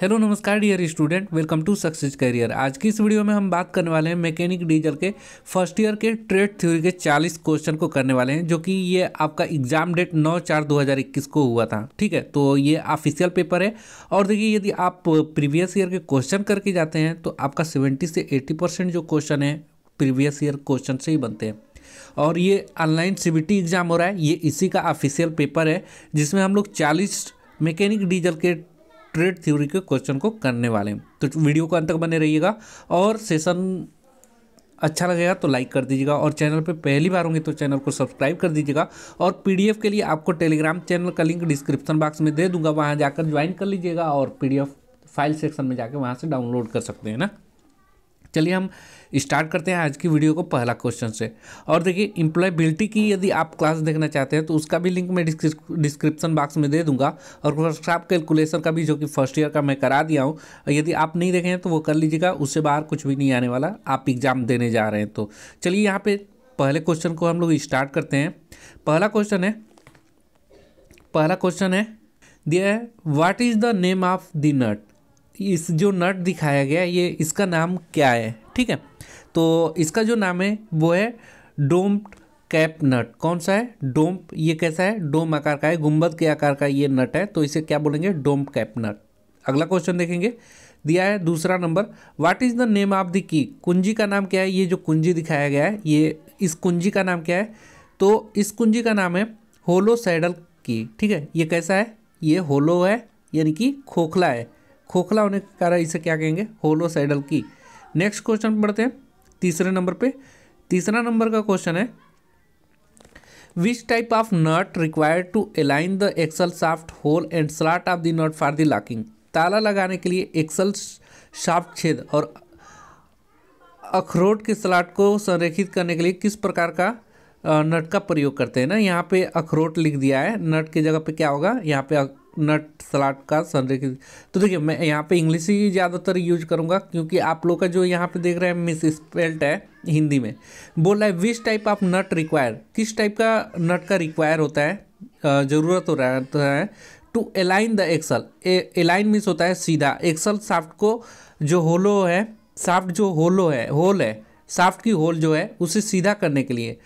Hello नमस्कार dear student welcome to success career आज की इस वीडियो में हम बात करने वाले हैं मैकेनिक डीजल के फर्स्ट ईयर के ट्रेड थ्योरी के 40 क्वेश्चन को करने वाले हैं जो कि ये आपका एग्जाम डेट 9 चार 2021 को हुआ था ठीक है तो ये ऑफिशियल पेपर है और देखिए यदि आप प्रीवियस ईयर के क्वेश्चन करके जाते हैं तो आपका सेवेंटी से एट्टी जो क्वेश्चन है प्रीवियस ईयर क्वेश्चन से ही बनते हैं और ये ऑनलाइन सीबीटी एग्ज़ाम हो रहा है ये इसी का ऑफिशियल पेपर है जिसमें हम लोग चालीस मैकेनिक डीजल के ट्रेड थ्योरी के क्वेश्चन को करने वाले हैं तो वीडियो को अंत तक बने रहिएगा और सेशन अच्छा लगेगा तो लाइक कर दीजिएगा और चैनल पे पहली बार होंगे तो चैनल को सब्सक्राइब कर दीजिएगा और पीडीएफ के लिए आपको टेलीग्राम चैनल का लिंक डिस्क्रिप्शन बॉक्स में दे दूंगा वहाँ जाकर ज्वाइन कर लीजिएगा और पीडीएफ फाइल सेक्शन में जाकर वहाँ से डाउनलोड कर सकते हैं ना चलिए हम स्टार्ट करते हैं आज की वीडियो को पहला क्वेश्चन से और देखिए इम्प्लॉयबिलिटी की यदि आप क्लास देखना चाहते हैं तो उसका भी लिंक मैं डिस्क्रिप्शन बॉक्स में दे दूंगा और वर्कशॉप कैलकुलेशन का भी जो कि फर्स्ट ईयर का मैं करा दिया हूँ यदि आप नहीं देखे हैं तो वो कर लीजिएगा उससे बाहर कुछ भी नहीं आने वाला आप एग्ज़ाम देने जा रहे हैं तो चलिए यहाँ पर पहले क्वेश्चन को हम लोग स्टार्ट करते हैं पहला क्वेश्चन है पहला क्वेश्चन है दिया है what is the name of the nut इस जो नट दिखाया गया ये इसका नाम क्या है ठीक है तो इसका जो नाम है वो है डोम कैप नट कौन सा है डोम ये कैसा है डोम आकार का है गुंबद के आकार का ये नट है तो इसे क्या बोलेंगे डोम कैप नट अगला क्वेश्चन देखेंगे दिया है दूसरा नंबर what is the name of the key कुंजी का नाम क्या है ये जो कुंजी दिखाया गया है ये इस कुंजी का नाम क्या है तो इस कुंजी का नाम है होलो सैडल की ठीक है ये कैसा है ये होलो है यानी कि खोखला है खोखला होने के कारण इसे क्या कहेंगे साइडल की नेक्स्ट क्वेश्चन पढ़ते हैं तीसरे नंबर पे तीसरा नंबर का क्वेश्चन है which type of nut required to align the axle shaft hole and slot of the nut for the locking ताला लगाने के लिए एक्सल साफ्ट छेद और अखरोट के स्लाट को संरेखित करने के लिए किस प्रकार का नट का प्रयोग करते हैं ना यहाँ पे अखरोट लिख दिया है नट की जगह पे क्या होगा यहाँ पे नट सलाद का संरेखित तो देखिए मैं यहाँ पे इंग्लिश ही ज़्यादातर यूज करूँगा क्योंकि आप लोग का जो यहाँ पे देख रहे हैं मिस स्पेल्ट है हिंदी में बोल रहा है which type of nut require किस टाइप का नट का रिक्वायर होता है ज़रूरत हो रहा तो है to align the axle align miss होता है सीधा एक्सल साफ्ट को जो होलो है साफ्ट जो होलो है होल है साफ्ट की होल जो है उसे सीधा करने के लिए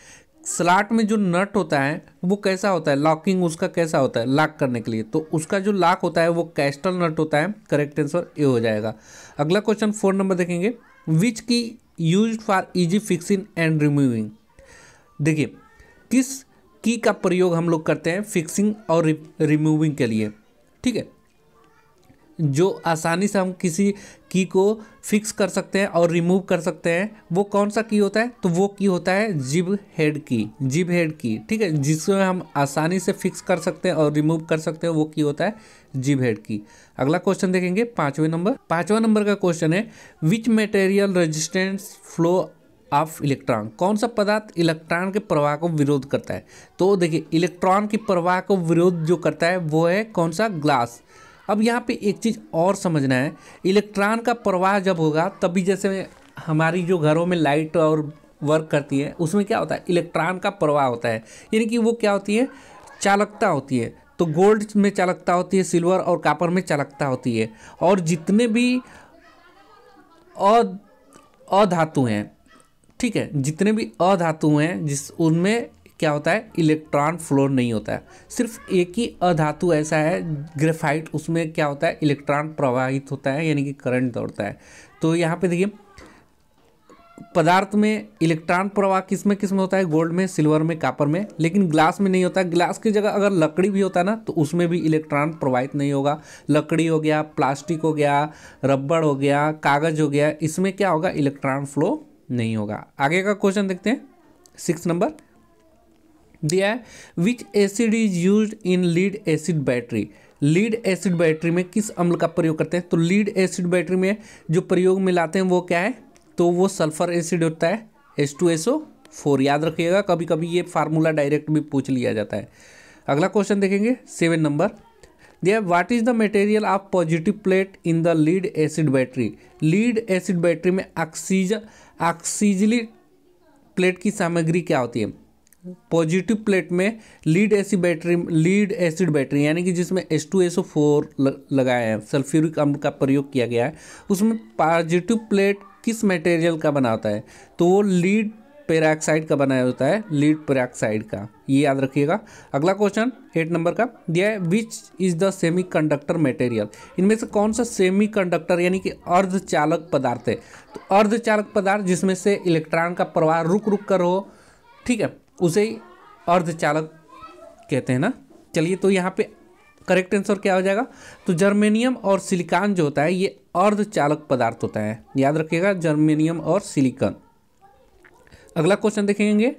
स्लाट में जो नट होता है वो कैसा होता है लॉकिंग उसका कैसा होता है लॉक करने के लिए तो उसका जो लॉक होता है वो कैस्टल नट होता है करेक्ट आंसर ए हो जाएगा अगला क्वेश्चन फोर नंबर देखेंगे which key use for easy fixing and removing देखिए किस की का प्रयोग हम लोग करते हैं फिक्सिंग और रिमूविंग के लिए ठीक है जो आसानी से हम किसी की को फिक्स कर सकते हैं और रिमूव कर सकते हैं वो कौन सा की होता है तो वो की होता है जिब हेड की जिब हेड की ठीक है जिसमें हम आसानी से फिक्स कर सकते हैं और रिमूव कर सकते हैं वो की होता है जिब हेड की अगला क्वेश्चन देखेंगे पाँचवें नंबर पाँचवा नंबर का क्वेश्चन है which material resistance flow of electron कौन सा पदार्थ इलेक्ट्रॉन के प्रवाह को विरोध करता है तो देखिए इलेक्ट्रॉन की प्रवाह को विरोध जो करता है वो है कौन सा ग्लास अब यहाँ पे एक चीज़ और समझना है इलेक्ट्रॉन का प्रवाह जब होगा तभी जैसे हमारी जो घरों में लाइट और वर्क करती है उसमें क्या होता है इलेक्ट्रॉन का प्रवाह होता है यानी कि वो क्या होती है चालकता होती है तो गोल्ड में चालकता होती है सिल्वर और कापर में चालकता होती है और जितने भी अधातु हैं ठीक है जितने भी अधातु हैं जिस उनमें क्या होता है इलेक्ट्रॉन फ्लोर नहीं होता है सिर्फ एक ही अधातु ऐसा है ग्रेफाइट उसमें क्या होता है इलेक्ट्रॉन प्रवाहित होता है यानी कि करंट दौड़ता है तो यहाँ पे देखिए पदार्थ में इलेक्ट्रॉन प्रवाह किस में किस में होता है गोल्ड में सिल्वर में कापर में लेकिन ग्लास में नहीं होता ग्लास की जगह अगर लकड़ी भी होता ना तो उसमें भी इलेक्ट्रॉन प्रवाहित नहीं होगा लकड़ी हो गया प्लास्टिक हो गया रबड़ हो गया कागज़ हो गया इसमें क्या होगा इलेक्ट्रॉन फ्लो नहीं होगा आगे का क्वेश्चन देखते हैं सिक्स नंबर दिया है which acid is use in lead acid battery lead acid battery में किस अम्ल का प्रयोग करते हैं तो लीड एसिड बैटरी में जो प्रयोग में लाते हैं वो क्या है तो वो सल्फर एसिड होता है S two S O four याद रखिएगा कभी कभी ये फार्मूला डायरेक्ट भी पूछ लिया जाता है अगला क्वेश्चन देखेंगे सेवन नंबर दिया what is the material of positive plate in the lead acid battery lead acid battery में ऑक्सीजन ऑक्सीजली प्लेट की सामग्री क्या होती है पॉजिटिव प्लेट में lead acid battery lead acid battery यानी कि जिसमें S two S O four लगाया है सल्फ्यूरिक अम्ल का प्रयोग किया गया है उसमें पॉजिटिव प्लेट किस मटेरियल का बना होता है तो वो लीड पेराक्साइड का बनाया होता है लीड पेराक्साइड का ये याद रखिएगा अगला क्वेश्चन एट नंबर का दिया है which is the semiconductor material इनमें से कौन सा सेमी कंडक्टर यानी कि अर्धचालक पदार्थ है तो अर्धचालक पदार्थ जिसमें से इलेक्ट्रॉन का प्रवाह रुक रुक कर हो ठीक है उसे अर्धचालक कहते हैं ना चलिए तो यहाँ पे करेक्ट आंसर क्या हो जाएगा तो जर्मेनियम और सिलिकॉन जो होता है ये अर्धचालक पदार्थ होता है याद रखिएगा जर्मेनियम और सिलिकॉन अगला क्वेश्चन देखेंगे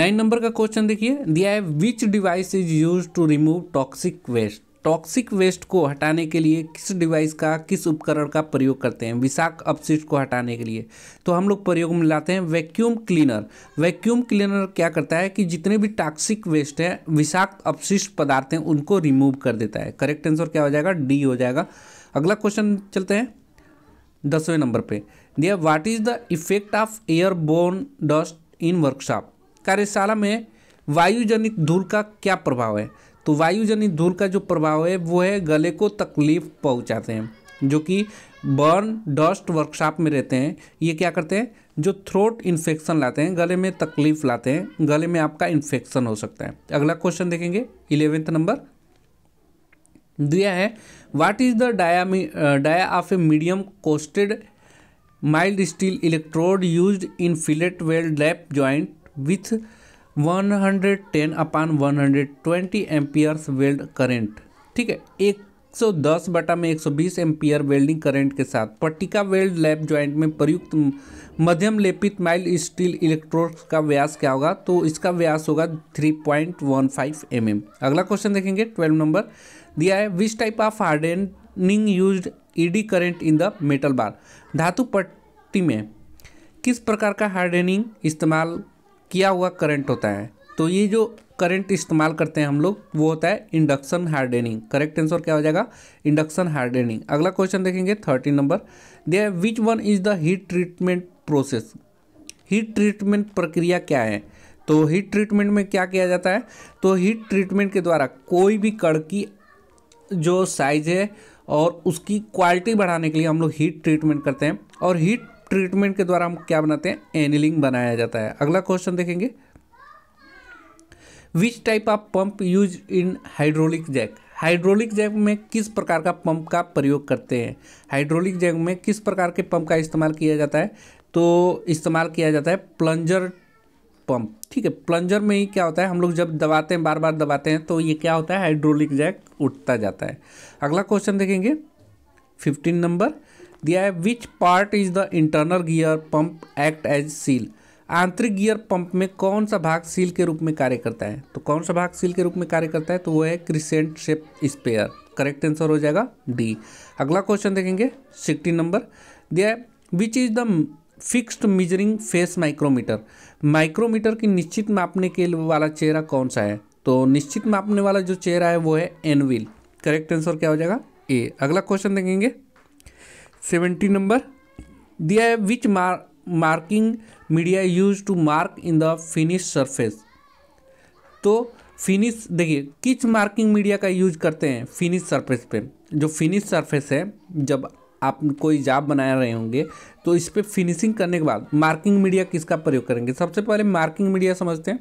नाइन नंबर का क्वेश्चन देखिए दिया है which device is use to remove toxic waste toxic waste को हटाने के लिए किस डिवाइस का किस उपकरण का प्रयोग करते हैं विषाक अपशिष्ट को हटाने के लिए तो हम लोग प्रयोग में लाते हैं वैक्यूम क्लीनर वैक्यूम क्लीनर क्या करता है कि जितने भी टॉक्सिक वेस्ट हैं विषाक्त अपशिष्ट पदार्थ हैं उनको रिमूव कर देता है करेक्ट आंसर क्या हो जाएगा डी हो जाएगा अगला क्वेश्चन चलते हैं दसवें नंबर पर दिया what is the effect of airborne dust in workshop कार्यशाला में वायुजनित धूल का क्या प्रभाव है तो वायुजनित धूल का जो प्रभाव है वो है गले को तकलीफ पहुँचाते हैं जो कि बर्न डस्ट वर्कशॉप में रहते हैं ये क्या करते हैं जो थ्रोट इन्फेक्शन लाते हैं गले में तकलीफ लाते हैं गले में आपका इन्फेक्शन हो सकता है अगला क्वेश्चन देखेंगे इलेवेंथ नंबर दिया है what is the dia dia of a medium coated mild steel electrode use in fillet weld lap joint with 110 upon 120 amperes weld current ठीक है एक 110 बटा में 120 एम्पियर वेल्डिंग करंट के साथ पट्टिका वेल्ड लैब ज्वाइंट में प्रयुक्त मध्यम लेपित माइल स्टील इलेक्ट्रोड का व्यास क्या होगा तो इसका व्यास होगा 3.15 पॉइंट mm. अगला क्वेश्चन देखेंगे 12 नंबर दिया है which type of hardening used current in the metal bar धातु पट्टी में किस प्रकार का हार्डनिंग इस्तेमाल किया हुआ करंट होता है तो ये जो करंट इस्तेमाल करते हैं हम लोग वो होता है इंडक्शन हार्डनिंग करेक्ट आंसर क्या हो जाएगा इंडक्शन हार्डनिंग अगला क्वेश्चन देखेंगे थर्टीन नंबर दे which one is the heat treatment process heat treatment प्रक्रिया क्या है तो हीट ट्रीटमेंट में क्या किया जाता है तो हीट ट्रीटमेंट के द्वारा कोई भी कड़ की जो साइज है और उसकी क्वालिटी बढ़ाने के लिए हम लोग हीट ट्रीटमेंट करते हैं और हीट ट्रीटमेंट के द्वारा हम क्या बनाते हैं एनिलिंग बनाया जाता है अगला क्वेश्चन देखेंगे which type of pump use in hydraulic jack hydraulic jack में किस प्रकार का पंप का प्रयोग करते हैं हाइड्रोलिक जैक में किस प्रकार के पंप का इस्तेमाल किया जाता है तो इस्तेमाल किया जाता है प्लंजर पंप ठीक है प्लंजर में ही क्या होता है हम लोग जब दबाते हैं बार बार दबाते हैं तो ये क्या होता है हाइड्रोलिक जैक उठता जाता है अगला क्वेश्चन देखेंगे फिफ्टीन नंबर दिया है which part is the internal gear pump act as seal आंतरिक गियर पंप में कौन सा भाग सील के रूप में कार्य करता है तो कौन सा भाग सील के रूप में कार्य करता है तो वो है crescent shape spare correct answer हो जाएगा डी अगला क्वेश्चन देखेंगे सिक्सटीन नंबर दिया है which is the fixed measuring face micrometer micrometer की निश्चित मापने के वाला चेहरा कौन सा है तो निश्चित मापने वाला जो चेहरा है वो है एनविल करेक्ट आंसर क्या हो जाएगा ए अगला क्वेश्चन देखेंगे सेवेंटी नंबर दिया है which mar marking media use to mark in the finish surface तो फिनिश देखिए किस मार्किंग मीडिया का यूज करते हैं फिनिश सरफेस पे जो फिनिश सरफेस है जब आप कोई जाप बना रहे होंगे तो इस पर फिनिशिंग करने के बाद मार्किंग मीडिया किसका प्रयोग करेंगे सबसे पहले मार्किंग मीडिया समझते हैं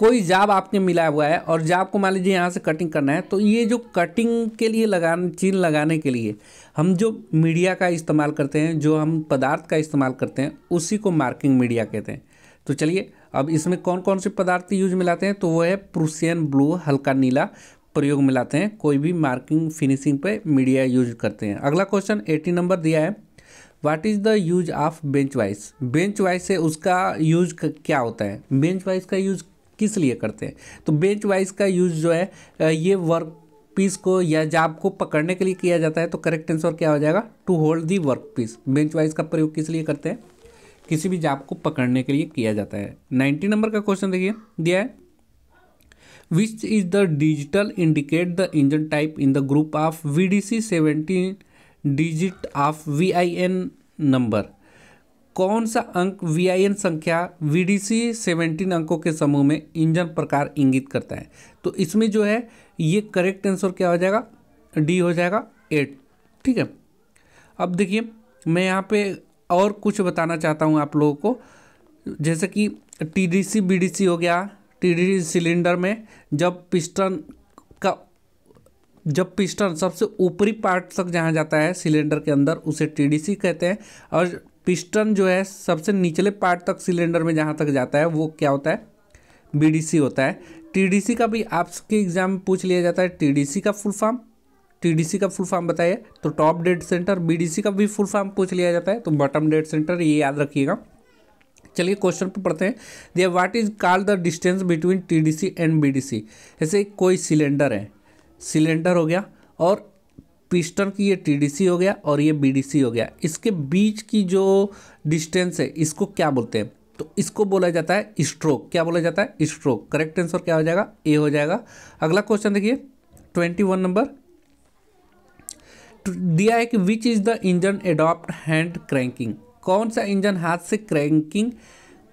कोई जाब आपने मिला हुआ है और जाब को मान लीजिए यहाँ से कटिंग करना है तो ये जो कटिंग के लिए लगाने चीन लगाने के लिए हम जो मीडिया का इस्तेमाल करते हैं जो हम पदार्थ का इस्तेमाल करते हैं उसी को मार्किंग मीडिया कहते हैं तो चलिए अब इसमें कौन कौन से पदार्थ यूज में लाते हैं तो वो है प्रूसियन ब्लू हल्का नीला प्रयोग में लाते हैं कोई भी मार्किंग फिनिशिंग पे मीडिया यूज करते हैं अगला क्वेश्चन एटी नंबर दिया है what is the use of bench vice bench vice से उसका यूज क्या होता है बेंच वाइस का यूज किस लिए करते हैं तो बेंच वाइज का यूज जो है ये वर्क पीस को या जाब को पकड़ने के लिए किया जाता है तो करेक्ट आंसर क्या हो जाएगा to hold the workpiece bench vice का प्रयोग किस लिए करते हैं किसी भी जाब को पकड़ने के लिए किया जाता है नाइन्टी नंबर का क्वेश्चन देखिए दिया है which is the digital indicate the engine type in the group of V D C seventeen digit of V I N number कौन सा अंक वी संख्या वी डी सी सेवेंटीन अंकों के समूह में इंजन प्रकार इंगित करता है तो इसमें जो है ये करेक्ट आंसर क्या हो जाएगा डी हो जाएगा एट ठीक है अब देखिए मैं यहाँ पे और कुछ बताना चाहता हूँ आप लोगों को जैसे कि T D C B D C हो गया टी डी सी सिलेंडर में जब पिस्टन का जब पिस्टन सबसे ऊपरी पार्ट तक जहाँ जाता है सिलेंडर के अंदर उसे टी डी सी कहते हैं और पिस्टन जो है सबसे निचले पार्ट तक सिलेंडर में जहाँ तक जाता है वो क्या होता है बीडीसी होता है टीडीसी का भी आपके एग्जाम में पूछ लिया जाता है टीडीसी का फुल फॉर्म टीडीसी का फुल फॉर्म बताइए तो टॉप डेड सेंटर बीडीसी का भी फुल फॉर्म पूछ लिया जाता है तो बॉटम डेड सेंटर ये याद रखिएगा चलिए क्वेश्चन पर पढ़ते हैं दे what is call the distance between TDC and BDC ऐसे कोई सिलेंडर है सिलेंडर हो गया और पिस्टन की ये टीडीसी हो गया और ये बीडीसी हो गया इसके बीच की जो डिस्टेंस है इसको क्या बोलते हैं तो इसको बोला जाता है स्ट्रोक क्या बोला जाता है स्ट्रोक करेक्ट आंसर क्या हो जाएगा ए हो जाएगा अगला क्वेश्चन देखिए ट्वेंटी वन नंबर दिया है कि which is the engine adopt hand cranking कौन सा इंजन हाथ से क्रैंकिंग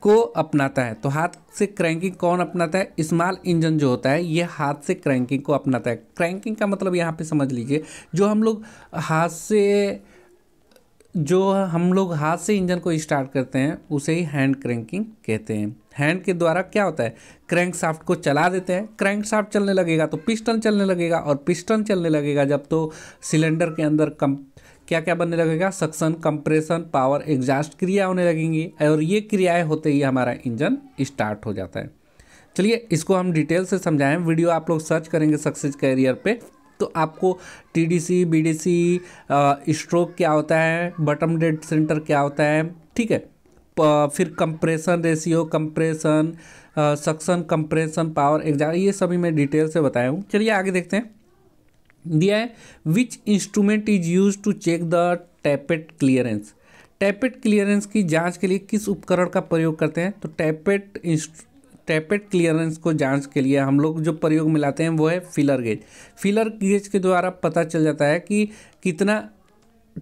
को अपनाता है तो हाथ से क्रैंकिंग कौन अपनाता है स्मॉल इंजन जो होता है ये हाथ से क्रैंकिंग को अपनाता है क्रैंकिंग का मतलब यहाँ पे समझ लीजिए जो हम लोग हाथ से जो हम लोग हाथ से इंजन को स्टार्ट करते हैं उसे ही हैंड क्रैंकिंग कहते हैं हैंड के द्वारा क्या होता है क्रैंक साफ्ट को चला देते हैं क्रैंक साफ्ट चलने लगेगा तो पिस्टन चलने लगेगा और पिस्टन चलने लगेगा जब तो सिलेंडर के अंदर कम क्या क्या बनने लगेगा सक्सन कंप्रेशन पावर एग्जास्ट क्रिया होने लगेंगी और ये क्रियाएं होते ही हमारा इंजन स्टार्ट हो जाता है चलिए इसको हम डिटेल से समझाएं वीडियो आप लोग सर्च करेंगे सक्सेस कैरियर पे तो आपको T D C B D C stroke क्या होता है बटम डेड सेंटर क्या होता है ठीक है फिर compression ratio compression suction compression power exam ये सभी मैं डिटेल से बताया हूँ चलिए आगे देखते हैं दिया है which instrument is use to check the tappet clearance tappet clearance की जांच के लिए किस उपकरण का प्रयोग करते हैं तो टैपेट टैपेट क्लियरेंस को जांच के लिए हम लोग जो प्रयोग में लाते हैं वो है फिलर गेज फिलर गेज के द्वारा पता चल जाता है कि कितना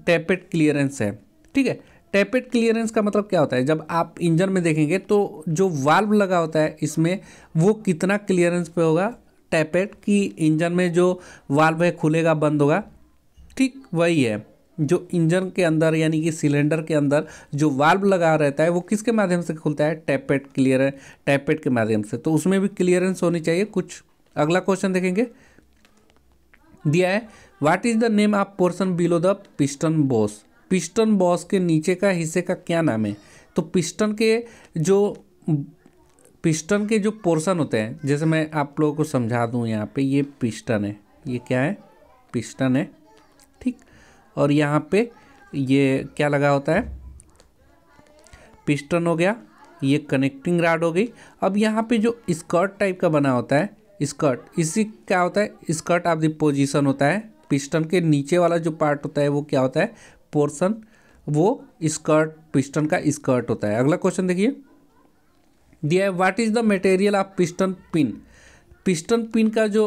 टैपेट क्लियरेंस है ठीक है टैपेट क्लियरेंस का मतलब क्या होता है जब आप इंजन में देखेंगे तो जो वाल्व लगा होता है इसमें वो कितना क्लियरेंस पे होगा टैपेट कि इंजन में जो वाल्व है खुलेगा बंद होगा ठीक वही है जो इंजन के अंदर यानी कि सिलेंडर के अंदर जो वाल्व लगा रहता है वो किसके माध्यम से खुलता है टैपेट क्लियर है टैपेट के माध्यम से तो उसमें भी क्लियरेंस होनी चाहिए कुछ अगला क्वेश्चन देखेंगे दिया है what is the name of portion below the piston boss piston boss के नीचे का हिस्से का क्या नाम है तो पिस्टन के जो पिस्टन के जो पोर्शन होते हैं जैसे मैं आप लोगों को समझा दूँ यहाँ पे ये पिस्टन है ये क्या है पिस्टन है ठीक और यहाँ पे ये क्या लगा होता है पिस्टन हो गया ये कनेक्टिंग राड हो गई अब यहाँ पे जो स्कर्ट टाइप का बना होता है स्कर्ट इसी क्या होता है स्कर्ट द पोजिशन होता है पिस्टन के नीचे वाला जो पार्ट होता है वो क्या होता है पोर्सन वो स्कर्ट पिस्टन का स्कर्ट होता है अगला क्वेश्चन देखिए दिया है what is the material of piston pin piston pin का जो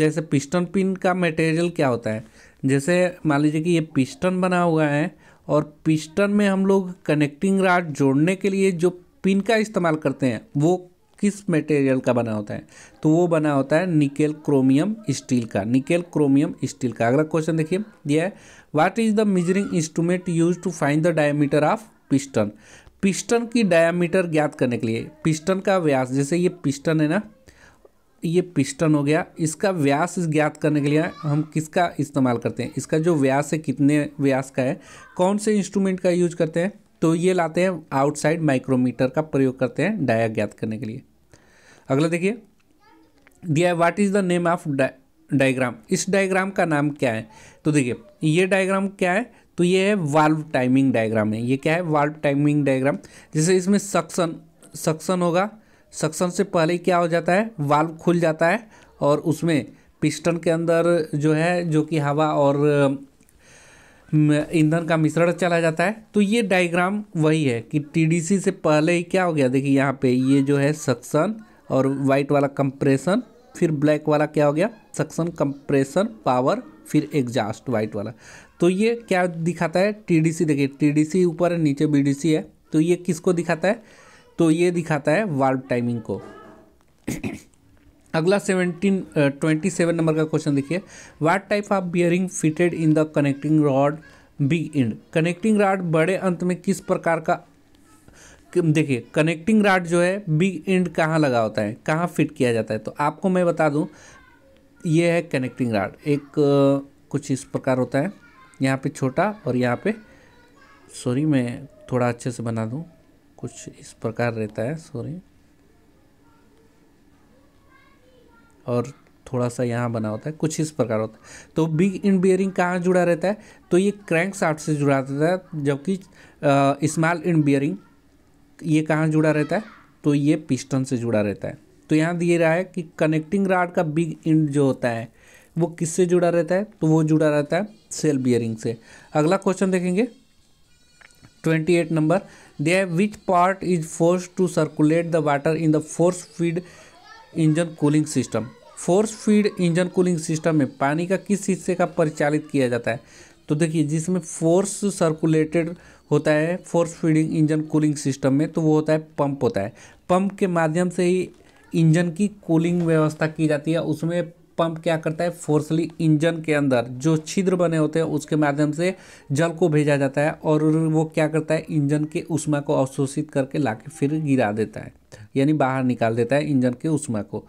जैसे पिस्टन पिन का मटेरियल क्या होता है जैसे मान लीजिए कि ये पिस्टन बना हुआ है और पिस्टन में हम लोग कनेक्टिंग राड जोड़ने के लिए जो पिन का इस्तेमाल करते हैं वो किस मटेरियल का बना होता है तो वो बना होता है निकेल क्रोमियम स्टील का निकेल क्रोमियम स्टील का अगला क्वेश्चन देखिए दिया है what is the measuring instrument use to find the diameter of piston piston की डायामीटर ज्ञात करने के लिए पिस्टन का व्यास जैसे ये पिस्टन है ना ये पिस्टन हो गया इसका व्यास ज्ञात करने के लिए हम किसका इस्तेमाल करते हैं इसका जो व्यास है कितने व्यास का है कौन से इंस्ट्रूमेंट का यूज करते हैं तो ये लाते हैं आउटसाइड माइक्रोमीटर का प्रयोग करते हैं डाया ज्ञात करने के लिए अगला देखिए दिया what is the name of diagram इस डायग्राम का नाम क्या है तो देखिए ये डायग्राम क्या है तो ये है वाल्व टाइमिंग डायग्राम है ये क्या है वाल्व टाइमिंग डायग्राम जैसे इसमें सक्सन सक्सन होगा सक्सन से पहले क्या हो जाता है वाल्व खुल जाता है और उसमें पिस्टन के अंदर जो है जो कि हवा और ईंधन का मिश्रण चला जाता है तो ये डायग्राम वही है कि टीडीसी से पहले ही क्या हो गया देखिए यहाँ पे ये जो है सक्सन और वाइट वाला कंप्रेशन फिर ब्लैक वाला क्या हो गया सक्सन कंप्रेशन पावर फिर एग्जास्ट वाइट वाला तो ये क्या दिखाता है टीडीसी देखिए टीडीसी ऊपर है नीचे बीडीसी है तो ये किसको दिखाता है तो ये दिखाता है वाल्व टाइमिंग को अगला सेवनटीन ट्वेंटी सेवन नंबर का क्वेश्चन देखिए what type of bearing fitted in the connecting rod big end connecting rod बड़े अंत में किस प्रकार का देखिए कनेक्टिंग राड जो है बिग एंड कहाँ लगा होता है कहाँ फिट किया जाता है तो आपको मैं बता दूं ये है कनेक्टिंग राड एक कुछ इस प्रकार होता है यहाँ पे छोटा और यहाँ पे सॉरी मैं थोड़ा अच्छे से बना दूँ कुछ इस प्रकार रहता है सॉरी और थोड़ा सा यहाँ बना होता है कुछ इस प्रकार होता है तो बिग इन बियरिंग कहाँ जुड़ा रहता है तो ये क्रैंक साफ्ट से जुड़ा रहता है जबकि स्मॉल इन बियरिंग ये कहाँ जुड़ा रहता है तो ये पिस्टन से जुड़ा रहता है तो यहाँ दिए रहा है कि कनेक्टिंग राड का बिग इंड जो होता है वो किससे जुड़ा रहता है तो वो जुड़ा रहता है सेल बियरिंग से अगला क्वेश्चन देखेंगे ट्वेंटी एट नंबर दे which part is force to circulate the water in the force feed engine cooling system force feed engine cooling system में पानी का किस हिस्से का परिचालित किया जाता है तो देखिए जिसमें फोर्स सर्कुलेटेड होता है force feeding engine cooling system में तो वो होता है पंप होता है पंप के माध्यम से ही इंजन की कूलिंग व्यवस्था की जाती है उसमें पंप क्या करता है फोर्सली इंजन के अंदर जो छिद्र बने होते हैं उसके माध्यम से जल को भेजा जाता है और वो क्या करता है इंजन के उष्मा को अवशोषित करके ला फिर गिरा देता है यानी बाहर निकाल देता है इंजन के उष्मा को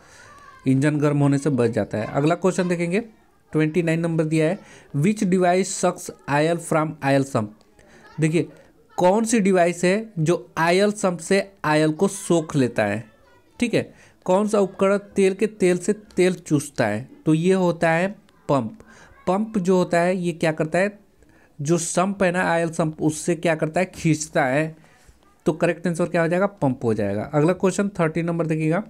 इंजन गर्म होने से बच जाता है अगला क्वेश्चन देखेंगे ट्वेंटी नाइन नंबर दिया है which device sucks oil from oil sump देखिए कौन सी डिवाइस है जो आयल सम से आयल को सोख लेता है ठीक है कौन सा उपकरण तेल के तेल से तेल चूसता है तो ये होता है पंप पंप जो होता है ये क्या करता है जो सम्प है ना आयल सम्प उससे क्या करता है खींचता है तो करेक्ट आंसर क्या हो जाएगा पंप हो जाएगा अगला क्वेश्चन थर्टी नंबर देखिएगा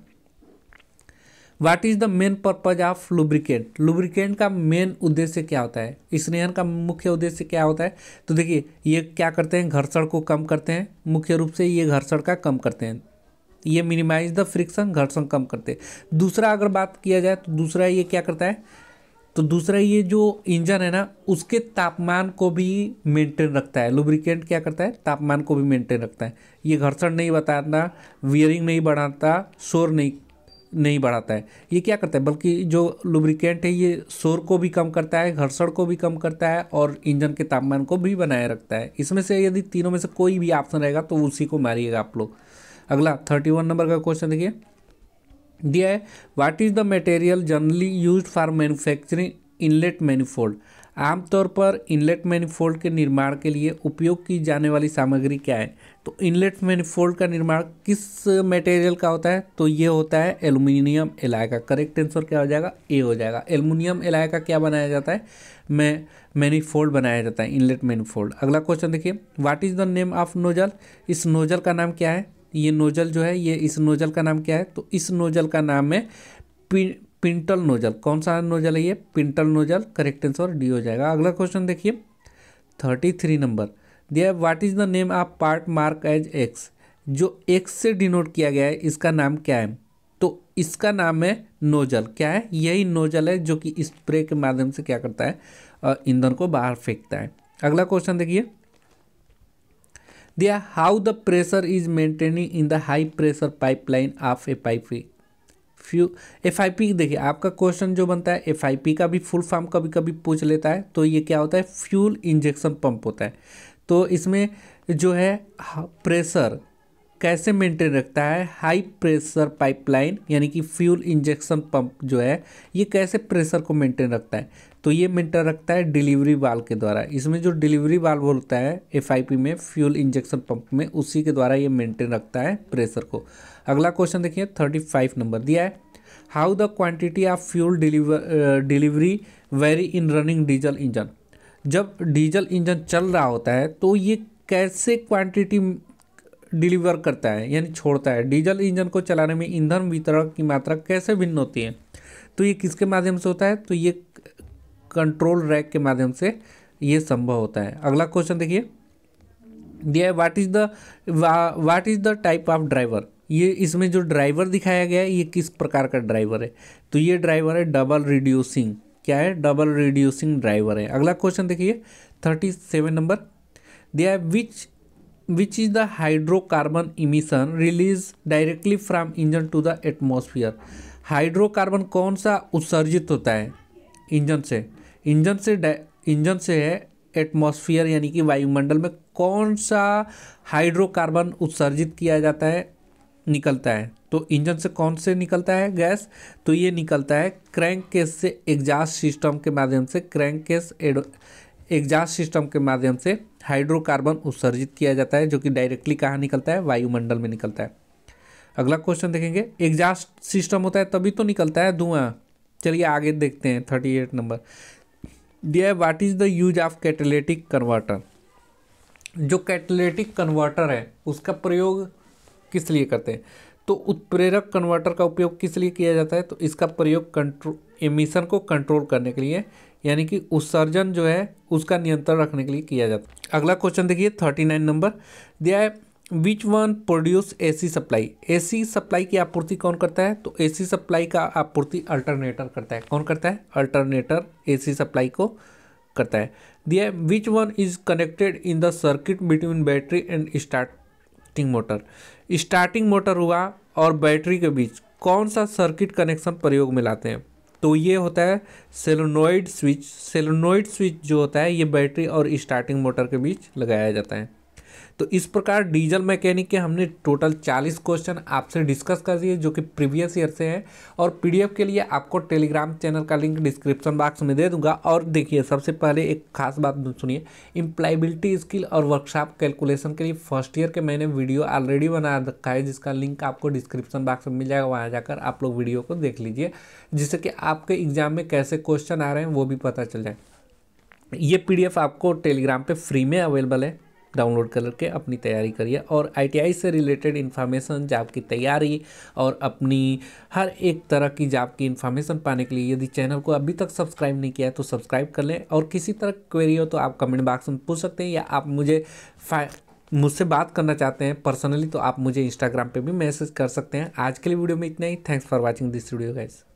what is the main purpose of lubricate lubricate का मेन उद्देश्य क्या होता है स्नेहन का मुख्य उद्देश्य क्या होता है तो देखिए ये क्या करते हैं घर्षण को कम करते हैं मुख्य रूप से ये घर्षण का कम करते हैं ये मिनिमाइज द फ्रिक्शन घर्षण कम करते दूसरा अगर बात किया जाए तो दूसरा ये क्या करता है तो दूसरा ये जो इंजन है ना उसके तापमान को भी मेंटेन रखता है लुब्रिकेंट क्या करता है तापमान को भी मेंटेन रखता है ये घर्षण नहीं बताता वियरिंग नहीं बढ़ाता शोर नहीं नहीं बढ़ाता है ये क्या करता है बल्कि जो लुब्रिकेंट है ये शोर को भी कम करता है घर्षण को भी कम करता है और इंजन के तापमान को भी बनाए रखता है इसमें से यदि तीनों में से कोई भी ऑप्शन रहेगा तो उसी को मारिएगा आप लोग अगला थर्टी वन नंबर का क्वेश्चन देखिए दिया है what is the material generally use for manufacturing inlet manifold आमतौर पर इनलेट मैनिफोल्ड के निर्माण के लिए उपयोग की जाने वाली सामग्री क्या है तो इनलेट मैनिफोल्ड का निर्माण किस मटेरियल का होता है तो ये होता है एल्यूमिनियम एलाय का करेक्ट आंसर क्या हो जाएगा ए हो जाएगा एल्यूमिनियम एलाय का क्या बनाया जाता है मैं मैनिफोल्ड बनाया जाता है इनलेट मैनिफोल्ड अगला क्वेश्चन देखिए what is the name of nozzle इस नोजल का नाम क्या है ये नोजल जो है ये इस नोजल का नाम क्या है तो इस नोजल का नाम है पि पिंटल नोजल कौन सा नोजल है ये pintle nozzle correct answer D हो जाएगा अगला क्वेश्चन देखिए थर्टी थ्री नंबर दिया what is the name of part mark as X जो एक्स से डिनोट किया गया है इसका नाम क्या है तो इसका नाम है नोजल क्या है यही नोजल है जो कि स्प्रे के माध्यम से क्या करता है ईंधन को बाहर फेंकता है अगला क्वेश्चन देखिए There how the pressure is maintaining in the high pressure pipeline of FIP. फ्यू एफ आई पी देखिए आपका क्वेश्चन जो बनता है एफ आई पी का भी फुल फॉर्म कभी कभी पूछ लेता है तो ये क्या होता है फ्यूल इंजेक्शन पंप होता है तो इसमें जो है प्रेशर कैसे मेंटेन रखता है हाई प्रेशर पाइपलाइन यानी कि फ्यूल इंजेक्शन पंप जो है ये कैसे प्रेशर को मेंटेन रखता है तो ये मीटर रखता है डिलीवरी वाल के द्वारा इसमें जो डिलीवरी वाल होता है एफ में फ्यूल इंजेक्शन पंप में उसी के द्वारा ये मेंटेन रखता है प्रेशर को अगला क्वेश्चन देखिए थर्टी फाइव नंबर दिया है how the quantity of fuel deliver delivery vary in running diesel engine जब डीजल इंजन चल रहा होता है तो ये कैसे क्वांटिटी डिलीवर करता है यानी छोड़ता है डीजल इंजन को चलाने में ईंधन वितरण की मात्रा कैसे भिन्न होती है तो ये किसके माध्यम से होता है तो ये कंट्रोल रैक के माध्यम से ये संभव होता है अगला क्वेश्चन देखिए दिया what is the what is the type of driver ये इसमें जो ड्राइवर दिखाया गया है ये किस प्रकार का ड्राइवर है तो ये ड्राइवर है डबल रिड्यूसिंग क्या है डबल रिड्यूसिंग ड्राइवर है अगला क्वेश्चन देखिए थर्टी सेवन नंबर दिया है which which is the hydrocarbon emission release directly from engine to the atmosphere hydrocarbon कौन सा उत्सर्जित होता है इंजन से इंजन से इंजन से है एटमॉस्फेयर यानी कि वायुमंडल में कौन सा हाइड्रोकार्बन उत्सर्जित किया जाता है निकलता है तो इंजन से कौन से निकलता है गैस तो ये निकलता है क्रैंक केस से एग्जास्ट सिस्टम के माध्यम से क्रैंक केस एग्जास्ट सिस्टम के माध्यम से हाइड्रोकार्बन उत्सर्जित किया जाता है जो कि डायरेक्टली कहाँ निकलता है वायुमंडल में निकलता है अगला क्वेश्चन देखेंगे एग्जास्ट सिस्टम होता है तभी तो निकलता है धुआं चलिए आगे देखते हैं थर्टी एट नंबर दिया है what is the use of catalytic converter जो कैटलेटिक कन्वर्टर है उसका प्रयोग किस लिए करते हैं तो उत्प्रेरक कन्वर्टर का उपयोग किस लिए किया जाता है तो इसका प्रयोग कंट्रो एमिशन को कंट्रोल करने के लिए यानी कि उत्सर्जन जो है उसका नियंत्रण रखने के लिए किया जाता है अगला क्वेश्चन देखिए थर्टी नाइन नंबर दिया है which one produce AC supply AC supply की आपूर्ति कौन करता है तो एसी सप्लाई का आपूर्ति अल्टरनेटर करता है कौन करता है अल्टरनेटर एसी सप्लाई को करता है दिया which one is connected in the circuit between battery and starting motor starting motor हुआ और बैटरी के बीच कौन सा सर्किट कनेक्शन प्रयोग में लाते हैं तो ये होता है सेलोनोइड स्विच सेलोनोइड स्विच जो होता है ये बैटरी और स्टार्टिंग मोटर के बीच लगाया जाता है तो इस प्रकार डीजल मैकेनिक के हमने टोटल 40 क्वेश्चन आपसे डिस्कस कर दिए जो कि प्रीवियस ईयर से हैं और पीडीएफ के लिए आपको टेलीग्राम चैनल का लिंक डिस्क्रिप्शन बॉक्स में दे दूंगा और देखिए सबसे पहले एक खास बात सुनिए इम्प्लाइबिलिटी स्किल और वर्कशॉप कैलकुलेशन के लिए फर्स्ट ईयर के मैंने वीडियो ऑलरेडी बना रखा है जिसका लिंक आपको डिस्क्रिप्शन बॉक्स में मिल जाएगा वहाँ जाकर आप लोग वीडियो को देख लीजिए जिससे कि आपके एग्जाम में कैसे क्वेश्चन आ रहे हैं वो भी पता चल जाए ये पीडीएफ आपको टेलीग्राम पे फ्री में अवेलेबल है डाउनलोड करके अपनी तैयारी करिए और आईटीआई से रिलेटेड इन्फॉर्मेशन जॉब की तैयारी और अपनी हर एक तरह की जॉब की इन्फॉर्मेशन पाने के लिए यदि चैनल को अभी तक सब्सक्राइब नहीं किया है तो सब्सक्राइब कर लें और किसी तरह की क्वेरी हो तो आप कमेंट बॉक्स में पूछ सकते हैं या आप मुझे मुझसे बात करना चाहते हैं पर्सनली तो आप मुझे इंस्टाग्राम पर भी मैसेज कर सकते हैं आज के लिए वीडियो में इतना ही thanks for watching this video guys